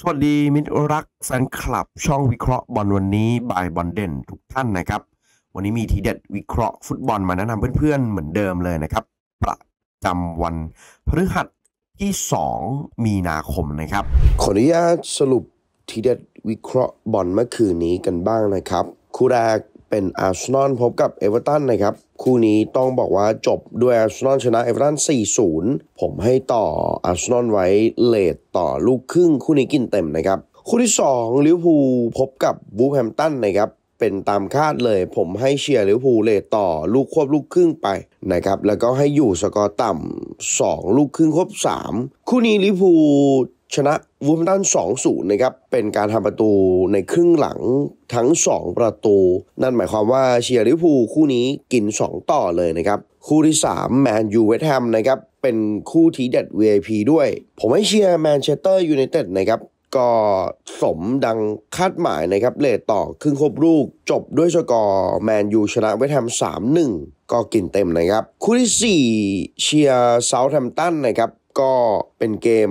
สวัสดีมิตรรักแฟนคลับช่องวิเคราะห์บอลวันนี้บายบอลเด่นทุกท่านนะครับ วันนี้มีทีเด็ดวิเคราะห์ฟุตบอลมาแนะนำเพื่อนๆ เหมือนเดิมเลยนะครับ ประจำวันพฤหัสที่ 2 มีนาคมนะครับขออนุญาตสรุปทีเด็ดวิเคราะห์บอลเมื่อคืนนี้กันบ้างนะครับคู่แรกเป็นอาร์ซนอลพบกับเอเวอร์ตันนะครับคู่นี้ต้องบอกว่าจบด้วยอาร์ซนอลชนะเอเวอร์ตัน4-0 ผมให้ต่ออาร์ซนอลไว้เลทต่อลูกครึ่งคู่นี้กินเต็มนะครับ คู่ที่2ลิเวอร์พูลพบกับบูแฮมตันนะครับเป็นตามคาดเลย ผมให้เชียร์ลิเวอร์พูลเลทต่อลูกควบลูกครึ่งไปนะครับแล้วก็ให้อยู่สกอร์ต่ำ2ลูกครึ่งควบ3 คู่นี้ลิเวอร์พูลชนะวูมตัน2ูนะครับ เป็นการทำประตูในครึ่งหลังทั้ง 2 ประตู นั่นหมายความว่าเชียร์ลิฟูคู่นี้กิน 2 ต่อเลยนะครับ คู่ที่3แมนยูเวสแฮมนะครับ เป็นคู่ทีเด็ด VIP ด้วย ผมให้เชียร์แมนเชสเตอร์ยูไนเต็ดนะครับ ก็สมดังคาดหมายนะครับเลทต่อครึ่งครบลูกจบด้วยสกอร์แมนยูชนะเวสามแฮม3-1 ก็กินเต็มนะครับ คู่ที่ 4 เชียร์เซาท์แฮมตันนะครับ ก็เป็นเกม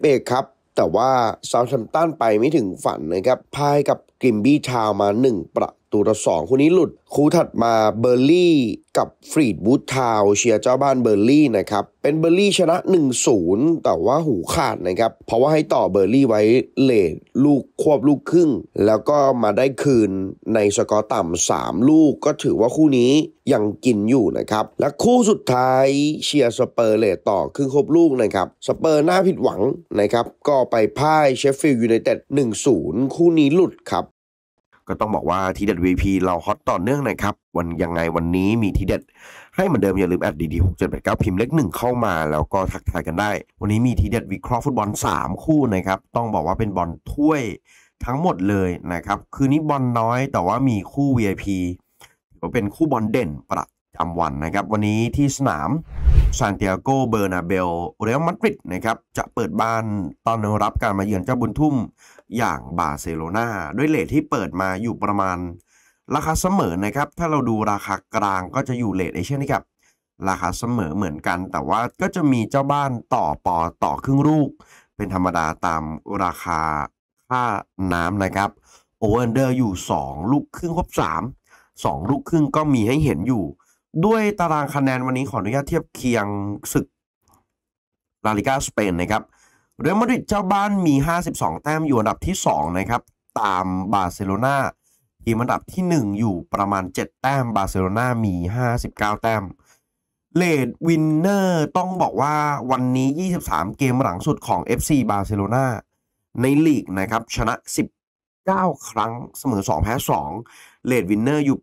FA ครับแต่ว่าซาวแฮมป์ตันไปไม่ถึงฝันนะครับ พายกับกิมบี้ชาวมา 1 ประตัวต่อสองคู่นี้หลุด คู่ถัดมาเบอร์ลี่กับ ฟรีดวูดทาวเชียร์เจ้าบ้านเบอร์ลี่นะครับ เป็นเบอร์ลี่ชนะ 1-0 แต่ว่าหูขาด นะครับ เพราะว่าให้ต่อเบอร์ลี่ไว้เลทลูกควบลูกครึ่ง แล้วก็มาได้คืนในสกอร์ต่ำ3ลูกก็ถือว่าคู่นี้ยังกินอยู่นะครับ และคู่สุดท้ายเชียร์สเปอร์เลตต่อครึ่งครบลูก นะครับสเปอร์หน้าผิดหวังนะครับก็ไปพ่ายเชฟฟิลด์ยูไนเต็ด1-0คู่นี้หลุดครับก็ต้องบอกว่าทีเด็ด VP เราฮอตต่อเนื่องนะครับ วันยังไงวันนี้มีทีเด็ดให้เหมือนเดิมอย่าลืม แอดดีดีหกเจ็ดแปดเก้าพิมพ์เล็กหนึ่งเข้ามาแล้วก็ทักทายกันได้ วันนี้มีทีเด็ดวิเคราะห์ฟุตบอล3คู่นะครับ ต้องบอกว่าเป็นบอลถ้วยทั้งหมดเลยนะครับ คืนนี้บอลน้อย แต่ว่ามีคู่ VIP อพีก็เป็นคู่บอลเด่นประจำวันนะครับ วันนี้ที่สนามซานติอาโกเบอร์นาเบลเรอัลมาดริดนะครับจะเปิดบ้านตอนรับการมาเยือนเจ้าบุญทุ่มอย่างบาร์เซโลนาด้วยเลทที่เปิดมาอยู่ประมาณราคาเสมอนะครับ ถ้าเราดูราคากลางก็จะอยู่เลทเอเชียนี่รับราคาเสมอเหมือนกัน แต่ว่าก็จะมีเจ้าบ้านต่อปอต่อครึ่งลูก เป็นธรรมดาตามราคาค่าน้ำนะครับโอเวอร์เดอร์อยู่ 2 ลูกครึ่งครบ 3 2 ลูกครึ่งก็มีให้เห็นอยู่ ด้วยตารางคะแนนวันนี้ขออนุญาตเทียบเคียงศึกลาลิกาสเปนนะครับเรอัลมาดริดเจ้าบ้านมี 52 แต้มอยู่อันดับที่ 2 นะครับ ตามบาร์เซโลนาทีมอันดับที่ 1 อยู่ประมาณ 7 แต้มบาร์เซโลนามี 59 แต้มเลดวินเนอร์ต้องบอกว่าวันนี้ 23 เกมหลังสุดของ FC บาร์เซโลนาในลีกนะครับ ชนะ 19 ครั้งเสมอ2 แพ้2เลดวินเนอร์อยู่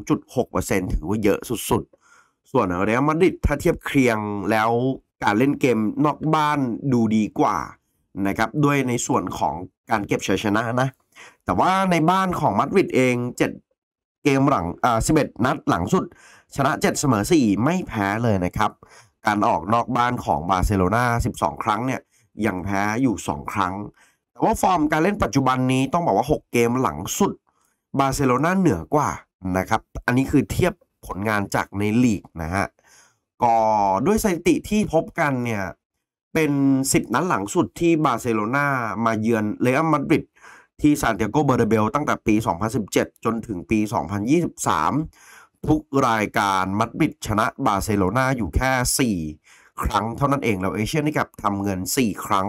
82.6%ถือว่าเยอะสุดๆส่วนเรอัลมาดริดถ้าเทียบเคียงแล้วการเล่นเกมนอกบ้านดูดีกว่านะครับด้วยในส่วนของการเก็บชัยชนะนะ แต่ว่าในบ้านของมัดริดเอง 7 เกมหลังอ่าสินัดหลังสุด ชนะ7เสมอ4ไม่แพ้เลยนะครับการออกนอกบ้านของบาร์เซโลนา12 ครั้งเนี่ยยังแพ้อยู่ 2 ครั้ง แต่ว่าฟอร์มการเล่นปัจจุบันนี้ต้องบอกว่า 6 เกมหลังสุดบาร์เซโลนาเหนือกว่านะครับ อันนี้คือเทียบผลงานจากในลีกนะฮะก็ด้วยสถิติที่พบกันเนี่ย เป็นสิบนัดหลังสุดที่บาร์เซโลนามาเยือนเรอัลมาดริดที่ซานติอาโกเบอร์เดเบลตั้งแต่ปี 2017 จนถึงปี 2023 ทุกรายการมัดบิดชนะบาร์เซโลนาอยู่แค่ 4 ครั้งเท่านั้นเองแล้วเอเชียนนี่กับทำเงิน 4 ครั้ง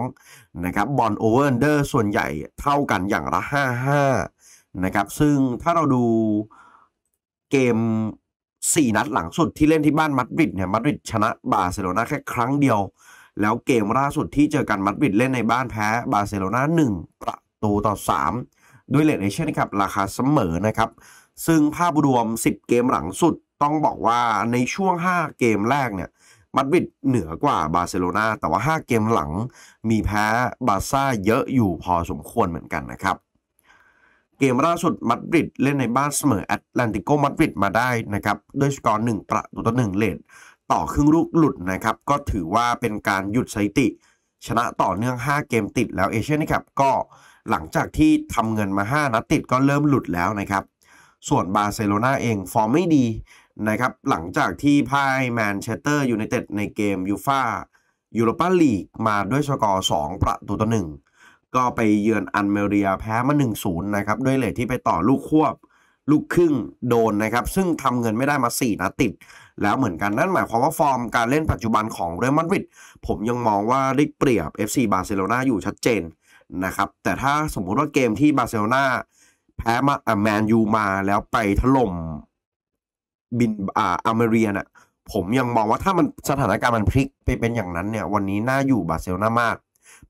นะครับบอลโอเวอร์เดอร์ส่วนใหญ่เท่ากันอย่างละ 5-5นะครับซึ่งถ้าเราดูเกมสี่นัดหลังสุดที่เล่นที่บ้านมัดริดเนี่ยมัดริดชนะบาร์เซโลนาแค่ครั้งเดียว แล้วเกมล่าสุดที่เจอกันมัดริดเล่นในบ้านแพ้บาร์เซโลนาหนึ่งประตูต่อสามด้วยเลทเนชี่นครับ ราคาเสมอนะครับ ซึ่งภาพรวม 10 เกมหลังสุดต้องบอกว่าในช่วง 5 เกมแรกเนี่ยมัดวิดเหนือกว่าบาร์เซโลนาแต่ว่า 5 เกมหลังมีแพ้บาซ่าเยอะอยู่พอสมควรเหมือนกันนะครับเกมล่าสุดมาดริดเล่นในบ้านเสมอแอตแลนติโกมาดริดมาได้นะครับด้วยสกอร์หนึ่งประตูต่อหนึ่งเลนต่อครึ่งลูกหลุดนะครับก็ถือว่าเป็นการหยุดสถิติ ชนะต่อเนื่อง 5 เกมติดแล้วเอเชียนะครับก็หลังจากที่ทำเงินมา 5 นัดติดก็เริ่มหลุดแล้วนะครับส่วนบาร์เซโลนาเอง ฟอร์มไม่ดีนะครับหลังจากที่พ่ายแมนเชสเตอร์ยูไนเต็ดในเกมยูฟ่ายูโรปาลีกมาด้วยสกอร์ 2 ประตูต่อ1ก็ไปเยือนอันเมเรียแพ้มา 1-0นะครับ ด้วยเลทที่ไปต่อลูกควบ ลูกครึ่งโดนนะครับ ซึ่งทำเงินไม่ได้มา 4นัดติดแล้วเหมือนกัน นั่นหมายความว่าฟอร์มการเล่นปัจจุบันของเรอัลมาดริดผมยังมองว่าได้เปรียบ FC บาร์เซโลนาอยู่ชัดเจนนะครับ แต่ถ้าสมมุติว่าเกมที่บาร์เซโลนาแพ้มา แมนยูมาแล้วไปถล่มบินอ่าอเมเรียน่ะผมยังมองว่าถ้ามันสถานการณ์มันพลิกไปเป็นอย่างนั้นเนี่ยวันนี้น่าอยู่บาร์เซโลนามาก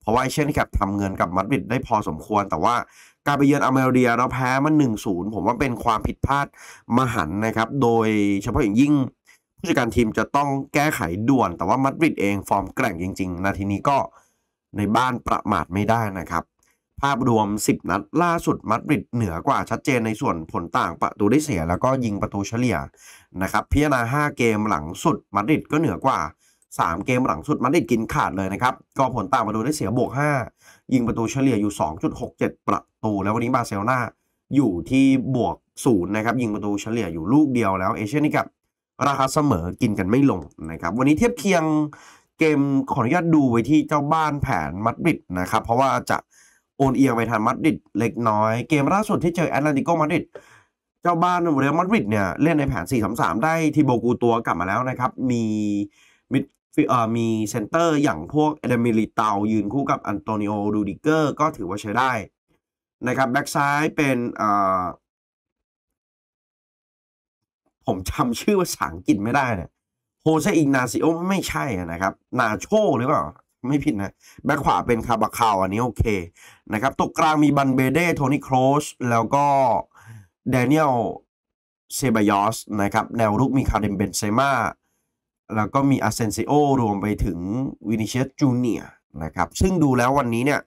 เพราะว่าเอเชีนแคปทำเงินกับมัดริดได้พอสมควร แต่ว่าการไปเยือนอเมริกาเราแพ้มัน1-0ผมว่าเป็นความผิดพลาดมหันนะครับ โดยเฉพาะอย่างยิ่ง ผู้จัดการทีมจะต้องแก้ไขด่วน แต่ว่ามัดริดเองฟอร์มแกร่งจริง ๆ นาทีนี้ก็ในบ้านประมาทไม่ได้นะครับ ภาพรวม 10 นัดล่าสุดมัดริดเหนือกว่าชัดเจนในส่วนผลต่างประตูได้เสียแล้วก็ยิงประตูเฉลี่ยนะครับพิจารณา 5 เกมหลังสุดมัดริดก็เหนือกว่า3 เกมหลังสุดมาด้ิดกินขาดเลยนะครับ ก็ผลต่างประตูได้เสียบวก 5 ยิงประตูเฉลี่ยอยู่ 2.67 ประตูแล้ววันนี้บาร์เซโลนาอยู่ที่บวก 0 นะครับ ยิงประตูเฉลี่ยอยู่ลูกเดียวแล้ว เอเชียนี่กับราคาเสมอกินกันไม่ลงนะครับวันนี้เทียบเคียงเกมขออนุญาตดูไว้ที่เจ้าบ้านแผนมัดริดนะครับ เพราะว่าจะโอนเอียงไปทางมัดริดเล็กน้อย เกมล่าสุดที่เจอแอตแลติโกมาดริดเจ้าบ้านเรอัลมาดริดเนี่ยเล่นในแผน4-3-3 ได้ทีโบกูตัวกลับมาแล้วนะครับมีมิดมีเซนเตอร์อย่างพวกเอเดมิลิตายืนคู่กับอันโตนิโอดูดิเกอร์ก็ถือว่าใช้ได้นะครับแบ็กซ้ายเป็นผมจำชื่อภาษาอังกฤษไม่ได้เนี่ยโฮเซอิงนาซิโอไม่ใช่นะครับนาโชหรือเปล่า ไม่ผิดนะ แบ็กขวาเป็นคาบาคาวอันนี้โอเค นะครับตกกลางมีบันเบเดโทนี่โครสแล้วก็แดเนียลเซบายอสนะครับแนวรุกมีคาเดมเบนเซมาแล้วก็มีอาเซนซิโอรวมไปถึงวินิเชสจูเนียนะครับซึ่งดูแล้ววันนี้เนี่ย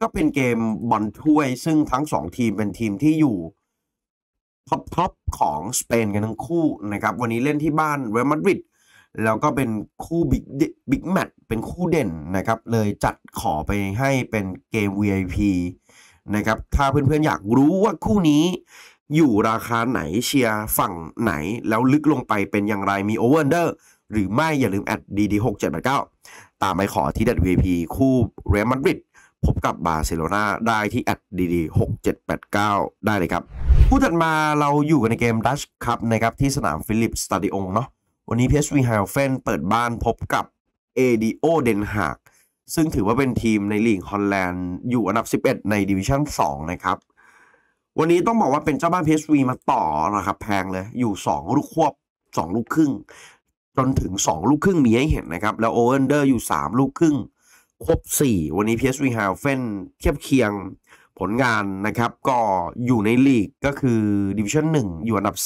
ก็เป็นเกมบอลถ้วย ซึ่งทั้งสองทีมเป็นทีมที่อยู่ท็อปทอป ของสเปนกันทั้งคู่นะครับวันนี้เล่นที่บ้านเรอัลมาดริดแล้วก็เป็นคู่บิ๊กบิ๊กแมตช์เป็นคู่เด่นนะครับเลยจัดขอไปให้เป็นเกม VIP นะครับถ้าเพื่อนๆ อยากรู้ว่าคู่นี้ อยู่ราคาไหนเชียร์ฝั่งไหนแล้วลึกลงไปเป็นอย่างไรมีโอเวอร์เดอร์หรือไม่อย่าลืมแอดดีดีหกเจ็ดแปดเก้าตามไปขอที่ดวีพีคู่เรอัลมาดริดพบกับบาร์เซโลนาได้ที่แอดดีดีหกเจ็ดแปดเก้าได้เลยครับผู้ถัดมาเราอยู่กันในเกมดัชคัพนะครับที่สนามฟิลิปสตาดิโอเนาะวันนี้ PSV h ฮเฟนเปิดบ้านพบกับเอดิโอเดนฮาก ซึ่งถือว่าเป็นทีมในลีกฮอลแลนด์อยู่อันดับ 11 ในดิวิชั่น2นะครับวันนี้ต้องบอกว่าเป็นเจ้าบ้าน PSV มาต่อนะครับแพงเลย อยู่2ลูกควบ2 ลูกครึ่งจนถึง 2 ลูกครึ่งมีให้เห็นนะครับ แล้วโอเวนเดอร์อยู่ 3 ลูกครึ่งครบ 4 วันนี้ PSV h a l f e n เทียบเคียงผลงานนะครับ ก็อยู่ในลีกก็คือดิวิชั่น1อยู่อันดับ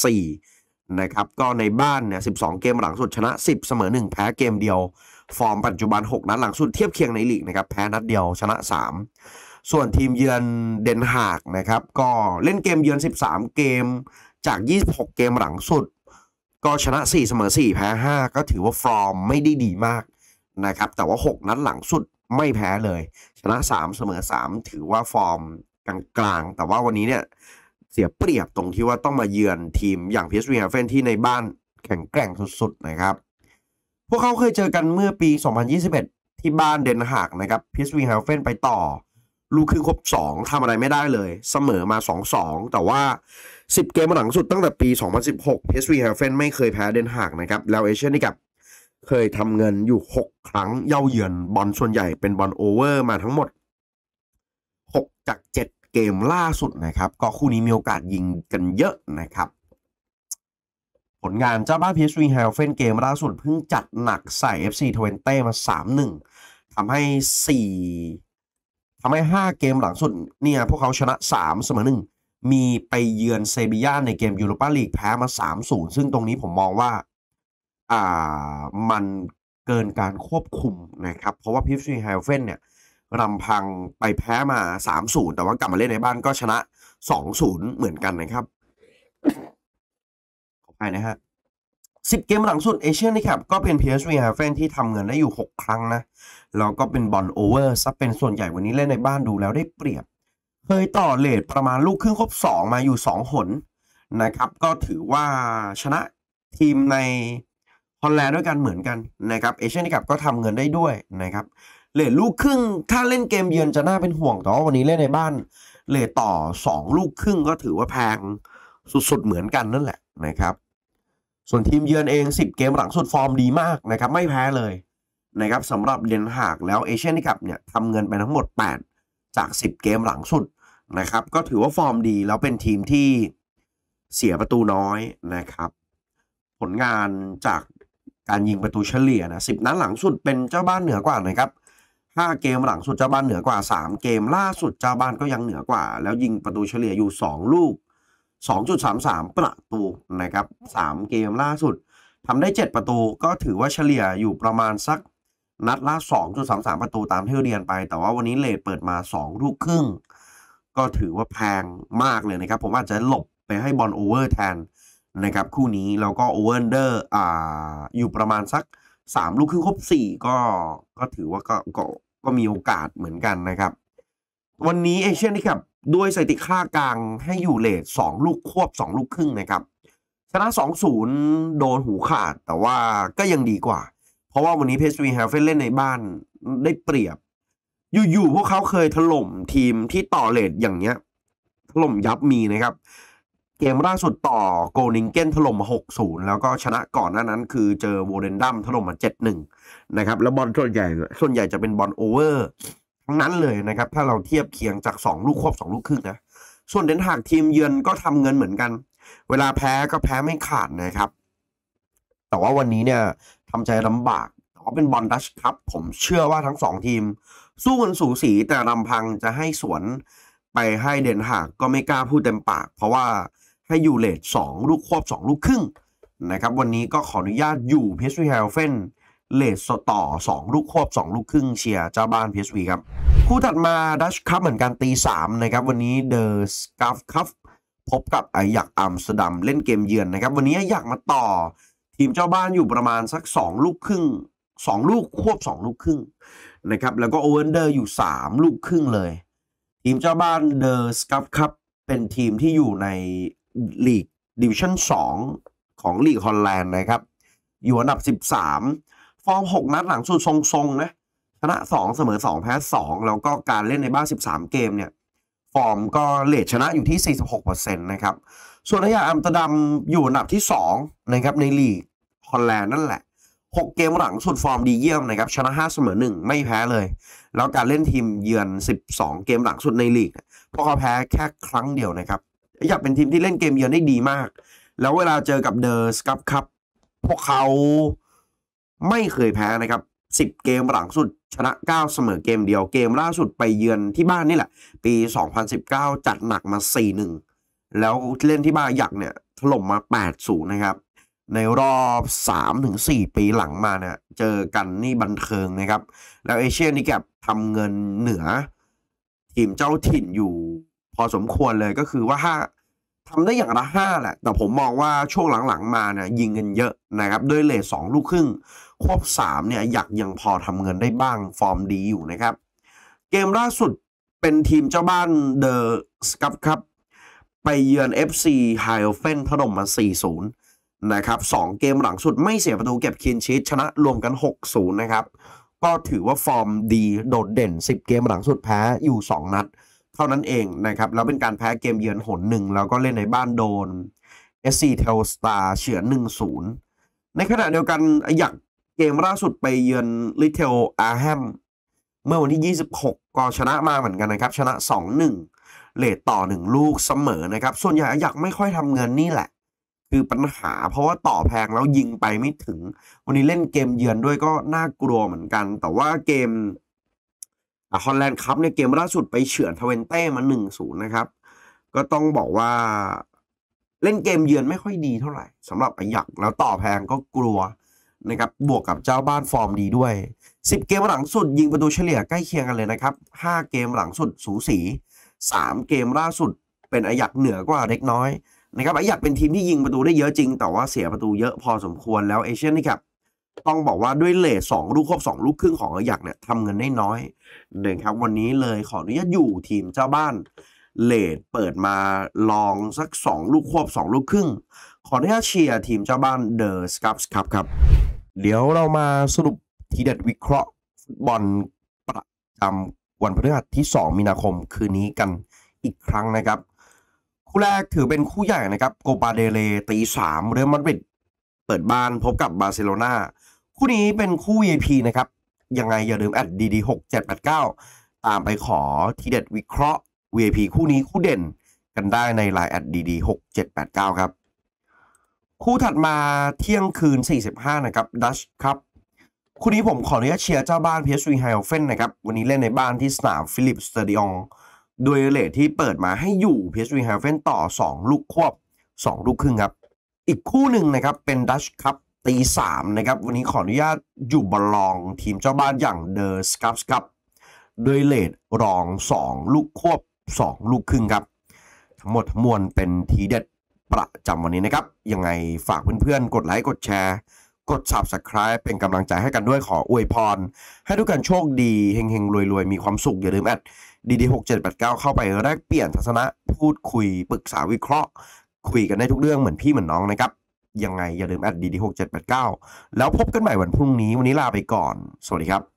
4นะครับก็ในบ้านเนี่ย12 เกมหลังสุด ชนะ 10 เสมอ 1 แพ้เกมเดียว ฟอร์มปัจจุบัน 6 นัดหลังสุดเทียบเคียงในลีกนะครับ แพ้นัดเดียวชนะ 3 ส่วนทีมเยือนเดนหากนะครับก็เล่นเกมเยือน 13 เกมจาก 26 เกมหลังสุดก็ชนะ 4 เสมอ 4 แพ้ 5 ก็ถือว่าฟอร์มไม่ได้ดีมากนะครับ แต่ว่า 6 นัดหลังสุดไม่แพ้เลย ชนะ 3 เสมอ 3 ถือว่าฟอร์มกลางๆ แต่ว่าวันนี้เนี่ย เสียเปรียบตรงที่ว่าต้องมาเยือนทีมอย่างพสเวียเฟนที่ในบ้านแข่งแกร่งสุดๆ นะครับ พวกเขาเคยเจอกันเมื่อปี 2021 ที่บ้านเดนฮากนะครับพสเวียเฟนไปต่อ ลูกครึ่งครบ 2ทำอะไรไม่ได้เลย เสมอมา 2-2 แต่ว่า10 เกมหลังสุดตั้งแต่ปี 2016 PSV h a v e n ไม่เคยแพ้เดนฮากนะครับ แล้วเอเชียนี่กับเคยทำเงินอยู่ 6 ครั้งเย่าเยือนบอลส่วนใหญ่เป็นบอลโอเวอร์มาทั้งหมด6จาก7เกมล่าสุดนะครับ ก็คู่นี้มีโอกาสยิงกันเยอะนะครับ ผลงานเจ้าบ้าน PSV h a v e n เกมล่าสุดเพิ่งจัดหนักใส่ FC t w e n t มา 3-1ทำให้ 4ทำให้ 5 เกมหลังสุดเนี่ยพวกเขาชนะ3เสมอ1มีไปเยือนเซบียาในเกมยูโรปาลีกแพ้มา 3-0 ซึ่งตรงนี้ผมมองว่า อ่า มันเกินการควบคุมนะครับ เพราะว่าพิฟซีไฮเฟนเนี่ย รำพังไปแพ้มา 3-0 แต่ว่ากลับมาเล่นในบ้านก็ชนะ 2-0 เหมือนกันนะครับขออภนะฮะสิบเกมหลังสุดเอเชียนะี่ครับก็เป็น PSV h a v e n ที่ทำเงินได้อยู่ 6 ครั้งนะ แล้วก็เป็นบอลโอเวอร์ซะเป็นส่วนใหญ่วันนี้เล่นในบ้านดู แล้วได้เปรียบเคยต่อเลทประมาณลูกครึ่งครบ 2 มาอยู่ 2หนนะครับก็ถือว่าชนะทีมในฮอลแลนด์ด้วยกันเหมือนกันนะครับเอเชียนกับก็ทำเงินได้ด้วยนะครับเลทลูกครึ่งถ้าเล่นเกมเยือนจะน่าเป็นห่วงแต่ว่าวันนี้เล่นในบ้านเลทต่อ 2 ลูกครึ่งก็ถือว่าแพงสุดๆเหมือนกันนั่นแหละนะครับส่วนทีมเยือนเอง 10 เกมหลังสุดฟอร์มดีมากนะครับไม่แพ้เลยนะครับสำหรับเดนหากแล้วเอเชียนกับเนี่ยทำเงินไปทั้งหมด 8 จาก 10 เกมหลังสุดนะครับก็ถือว่าฟอร์มดี แล้วเป็นทีมที่เสียประตูน้อยนะครับ ผลงานจากการยิงประตูเฉลี่ยนะสิบนัดหลังสุดเป็นเจ้าบ้านเหนือกว่านะครับห้าเกมหลังสุดเจ้าบ้านเหนือกว่าสามเกมล่าสุดเจ้าบ้านก็ยังเหนือกว่า แล้วยิงประตูเฉลี่ยอยู่สองลูกส3องจุดามสามประตูนะครับสามเกมล่าสุดทำได้เจ็ดประตูก็ถือว่าเฉลี่ยอยู่ประมาณสักนัดละสองจุดสามสามประตูตามที่เรียนไป แต่ว่าวันนี้เลทเปิดมาสองลูกครึ่งก็ถือว่าแพงมากเลยนะครับ ผมอาจจะหลบไปให้บอลโอเวอร์แทน นะครับ คู่นี้แล้วก็โอเวอร์เดอร์อ่าอยู่ประมาณสัก 3 ลูกครึ่งครบ 4 ก็ก็ถือว่าก็ก็ก็มีโอกาสเหมือนกันนะครับ วันนี้เอเชียนี่ครับด้วยสถิติค่ากลาง ให้อยู่เลท2ลูกควบ 2 ลูกครึ่งนะครับชนะ2-0โดนหูขาดแต่ว่าก็ยังดีกว่า เพราะว่าวันนี้เพชรวีแฮเฟนเล่นในบ้านได้เปรียบอยู่ ๆ พวกเขาเคยถล่มทีมที่ต่อเลทอย่างเงี้ย ถล่มยับมีนะครับ เกมล่าสุดต่อโกนิงเกนถล่มมา6-0 แล้วก็ชนะก่อนหน้านั้นคือเจอโวเดนดัมถล่มมา7-1 นะครับ แล้วบอลส่วนใหญ่ ส่วนใหญ่จะเป็นบอลโอเวอร์ ทั้งนั้นเลยนะครับ ถ้าเราเทียบเคียงจาก 2 ลูกควบ2 ลูกครึ่งนะ ส่วนเดนหากทีมเยือนก็ทำเงินเหมือนกัน เวลาแพ้ก็แพ้ไม่ขาดนะครับ แต่ว่าวันนี้เนี่ยทำใจลำบากเป็นบอลดัชครับ ผมเชื่อว่าทั้งสองทีม สู้กันสูสี แต่ลำพังจะให้สวนไปให้เดนหาก ก็ไม่กล้าพูดเต็มปาก เพราะว่า ให้อยู่เลทงลูกควบสองลูกครึ่งนะครับ วันนี้ก็ขออนุญาตอยู่เพสวีเฮลเฟนเลทต่อ 2 ลูกควบ2 ลูกครึ่งเชียร์เจ้าบ้านเพสวีครับคู่ถัดมาดัชคัพเหมือนกันตี3นะครับวันนี้เดอะสกัฟคัฟพบกับไอหยักอัมสดัมเล่นเกมเยือนนะครับวันนี้ไอยักมาต่อทีมเจ้าบ้านอยู่ประมาณสัก 2 ลูกครึ่งสองลูกควบสองลูกครึ่งนะครับแล้วก็โอเวนเดอร์อยู่สามลูกครึ่งเลย ทีมเจ้าบ้านเดอะสกับครับเป็นทีมที่อยู่ในลีกดิวิชั่นสองของลีกฮอลแลนด์นะครับอยู่อันดับสสิบามฟอร์มหกนัดหลังสุดทรงๆนะชนะสองเสมอสองแพ้สองแล้วก็การเล่นในบ้านสสิบามเกมเนี่ยฟอร์มก็เลทชนะอยู่ที่สสี่ิบหกเเปอร์ซ็นต์นะครับส่วนระยะอัมตดัมอยู่อันดับที่สองนะครับในลีกฮอลแลนด์นั่นแหละ6 เกมหลังสุดฟอร์มดีเยี่ยมนะครับชนะ5เสมอ1ไม่แพ้เลย แล้วการเล่นทีมเยือน 12 เกมหลังสุดในลีกพวกเขาแพ้แค่ครั้งเดียวนะครับ อยากเป็นทีมที่เล่นเกมเยือนได้ดีมาก แล้วเวลาเจอกับเดอะสกับครับพวกเขาไม่เคยแพ้นะครับ10 เกมหลังสุด ชนะ9เสมอเกมเดียวเกมล่าสุดไปเยือนที่บ้านนี่แหละ ปี 2019จัดหนักมา 4-1 แล้วเล่นที่บ้านยักเนี่ยถล่มมา8-0นะครับในรอบ 3-4 ปีหลังมาเนี่ยเจอกันนี่บันเทิงนะครับ แล้วเอเชียนี่แกทำเงินเหนือทีมเจ้าถิ่นอยู่ พอสมควรเลยก็คือว่าห้าทำได้อย่างละห้าแหละ แต่ผมมองว่าช่วงหลังๆ มาเนี่ยยิงเงินเยอะนะครับ ด้วยเลทสองลูกครึ่งควบสามเนี่ยอยากยังพอทำเงินได้บ้างฟอร์มดีอยู่นะครับ เกมล่าสุดเป็นทีมเจ้าบ้านเดอะสกับครับไปเยือน FC ไฮเฟนถล่มมา 4-0นะครับสเกมหลังสุดไม่เสียประตูเก็บคินชีตชนะรวมกัน 6-0 นะครับ ก็ถือว่าฟอร์มดี โดดเด่น 10 เกมหลังสุดแพ้อยู่ 2 นัด เท่านั้นเองนะครับ แล้วเป็นการแพ้เกมเยือนหนหนึ่งแล้วก็เล่นในบ้านโดน SC t e l s t a r เฉือน1-0 ในขณะเดียวกันอยากเกมล่าสุดไปเยือนลิเทลอาร์แฮมเมื่อวันที่ 26 ก็ชนะมาเหมือนกันนะครับชนะ2-1เลทต่อ 1 ลูกเสมอนะครับส่วนใหญ่อยากไม่ค่อยทำเงินนี่แหละคือปัญหาเพราะว่าต่อแพงแล้วยิงไปไม่ถึง วันนี้เล่นเกมเยือนด้วยก็น่ากลัวเหมือนกัน แต่ว่าเกมฮอลแลนด์ครับในเกมล่าสุดไปเฉือนทเวนเต้มา 1-0 นะครับ ก็ต้องบอกว่าเล่นเกมเยือนไม่ค่อยดีเท่าไหร่สำหรับอหยักแล้วต่อแพงก็กลัวนะครับ บวกกับเจ้าบ้านฟอร์มดีด้วย 10 เกมหลังสุดยิงประตูเฉลี่ยใกล้เคียงกันเลยนะครับ 5 เกมหลังสุดสูสี 3 เกมล่าสุดเป็นอหยักเหนือกว่าเล็กน้อยนะครับไอยากเป็นทีมที่ยิงประตูได้เยอะจริงแต่ว่าเสียประตูเยอะพอสมควรแล้วเอเชียนนี่ครับต้องบอกว่าด้วยเลทสองลูกครบสองลูกครึ่งของไออยากเนี่ยทำเงินได้น้อยนะครับวันนี้เลยขออนุญาตอยู่ทีมเจ้าบ้านเลทเปิดมาลองสัก 2 ลูกควบ2 ลูกครึ่ง ขออนุญาตเชียร์ทีมเจ้าบ้านเดอะสครับครับครับเดี๋ยวเรามาสรุปทีเด็ดวิเคราะห์ฟุตบอลประจำวันพฤหัสที่ 2มีนาคมคืนนี้กันอีกครั้งนะครับคู่แรกถือเป็นคู่ใหญ่นะครับโกปาเดเล ตีสามเรอัลมาดริด เปิดบ้านพบกับบาร์เซโลนาคู่นี้เป็นคู่ e p นะครับยังไงอย่าลืมแอดดีดีหกเจ็ดแปดเก้าตามไปขอทีเด็ดวิเคราะห์ VIP คู่นี้คู่เด่นกันได้ในไลน์แอดดีดีหกเจ็ดแปดเก้าครับคู่ถัดมาเที่ยงคืน 45 นะครับดัชครับคู่นี้ผมขออนุญาตเชียร์เจ้าบ้านเพยสวีไฮเฟนนะครับวันนี้เล่นในบ้านที่สนามฟิลิปสเตเดียมด้วยเลทที่เปิดมาให้อยู่ PSV h a l f e n ต่อ 2 ลูกควบ 2 ลูกครึ่งครับ อีกคู่หนึ่งนะครับ เป็นดัชคัพตีสามนะครับ วันนี้ขออนุญาตอยู่บอลลองทีมเจ้าบ้านอย่างเดอะสครับสครับด้วยเลทรอง 2 ลูกควบ 2 ลูกครึ่งครับ ทั้งหมดมวลเป็นทีเด็ดประจำวันนี้นะครับ ยังไงฝากเพื่อนๆ กดไลค์กดแชร์ กด Subscribe เป็นกำลังใจให้กันด้วยขออวยพร ให้ทุกคนโชคดีเฮงๆรวยๆมีความสุขอย่าลืมแอดดี6 7 8 9เข้าไปแลกเปลี่ยนทัศนะพูดคุยปรึกษาวิเคราะห์ คุยกันได้ทุกเรื่องเหมือนพี่เหมือนน้องนะครับ ยังไงอย่าลืมแอดดีปด6 7 8 9แล้วพบกันใหม่วันพรุ่งนี้วันนี้ลาไปก่อน สวัสดีครับ